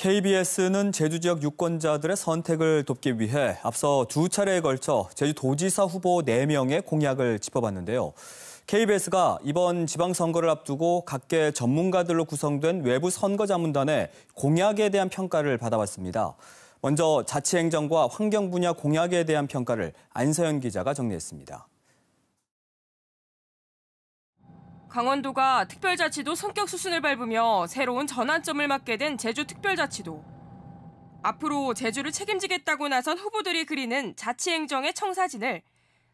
KBS는 제주 지역 유권자들의 선택을 돕기 위해 앞서 두 차례에 걸쳐 제주도지사 후보 4명의 공약을 짚어봤는데요. KBS가 이번 지방선거를 앞두고 각계 전문가들로 구성된 외부 선거자문단의 공약에 대한 평가를 받아봤습니다. 먼저 자치행정과 환경 분야 공약에 대한 평가를 안서연 기자가 정리했습니다. 강원도가 특별자치도 성격 수순을 밟으며 새로운 전환점을 맞게 된 제주 특별자치도. 앞으로 제주를 책임지겠다고 나선 후보들이 그리는 자치행정의 청사진을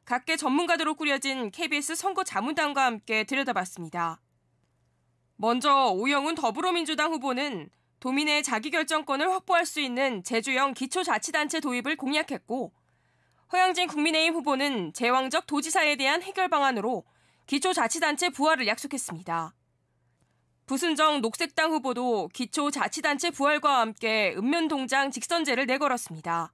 각계 전문가들로 꾸려진 KBS 선거 자문단과 함께 들여다봤습니다. 먼저 오영훈 더불어민주당 후보는 도민의 자기결정권을 확보할 수 있는 제주형 기초자치단체 도입을 공약했고 허영진 국민의힘 후보는 제왕적 도지사에 대한 해결 방안으로 기초자치단체 부활을 약속했습니다. 부순정 녹색당 후보도 기초자치단체 부활과 함께 읍면동장 직선제를 내걸었습니다.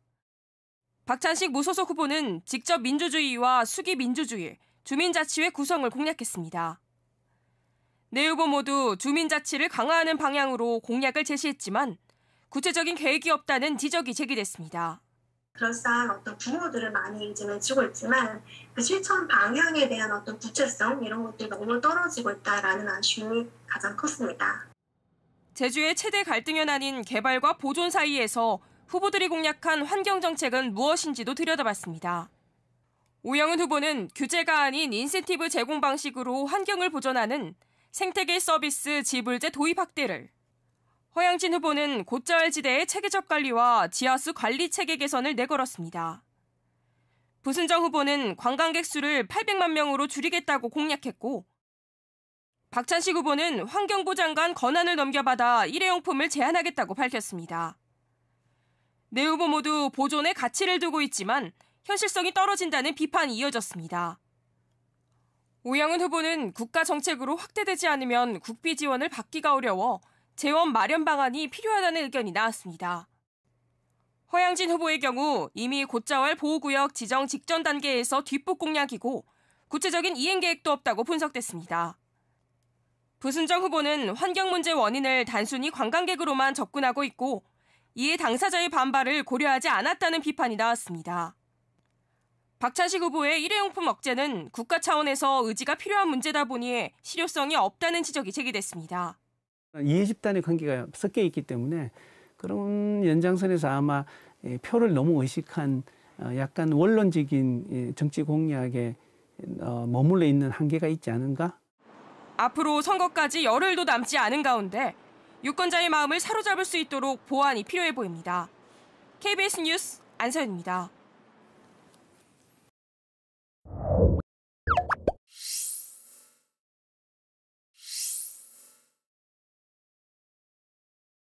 박찬식 무소속 후보는 직접 민주주의와 수기 민주주의, 주민자치회 구성을 공략했습니다. 내 네 후보 모두 주민자치를 강화하는 방향으로 공약을 제시했지만 구체적인 계획이 없다는 지적이 제기됐습니다. 그럴싸한 어떤 구호들을 많이 이제 외치고 있지만 그 실천 방향에 대한 어떤 구체성 이런 것들이 너무 떨어지고 있다라는 아쉬움이 가장 컸습니다. 제주의 최대 갈등현 아닌 개발과 보존 사이에서 후보들이 공약한 환경 정책은 무엇인지도 들여다봤습니다. 오영은 후보는 규제가 아닌 인센티브 제공 방식으로 환경을 보존하는 생태계 서비스 지불제 도입 확대를 허양진 후보는 고짜할지대의 체계적 관리와 지하수 관리 체계 개선을 내걸었습니다. 부순정 후보는 관광객 수를 800만 명으로 줄이겠다고 공약했고 박찬식 후보는 환경부 장관 권한을 넘겨받아 일회용품을 제한하겠다고 밝혔습니다. 네 후보 모두 보존의 가치를 두고 있지만 현실성이 떨어진다는 비판이 이어졌습니다. 오양은 후보는 국가 정책으로 확대되지 않으면 국비 지원을 받기가 어려워 재원 마련 방안이 필요하다는 의견이 나왔습니다. 허양진 후보의 경우 이미 곧자왈 보호구역 지정 직전 단계에서 뒷북 공약이고 구체적인 이행 계획도 없다고 분석됐습니다. 부순정 후보는 환경 문제 원인을 단순히 관광객으로만 접근하고 있고 이에 당사자의 반발을 고려하지 않았다는 비판이 나왔습니다. 박찬식 후보의 일회용품 억제는 국가 차원에서 의지가 필요한 문제다 보니 실효성이 없다는 지적이 제기됐습니다. 이해 집단의 관계가 섞여 있기 때문에 그런 연장선에서 아마 예, 표를 너무 의식한 어, 약간 원론적인 예, 정치 공약에 어, 머물러 있는 한계가 있지 않은가? 앞으로 선거까지 열흘도 남지 않은 가운데 유권자의 마음을 사로잡을 수 있도록 보완이 필요해 보입니다. KBS 뉴스 안서연입니다.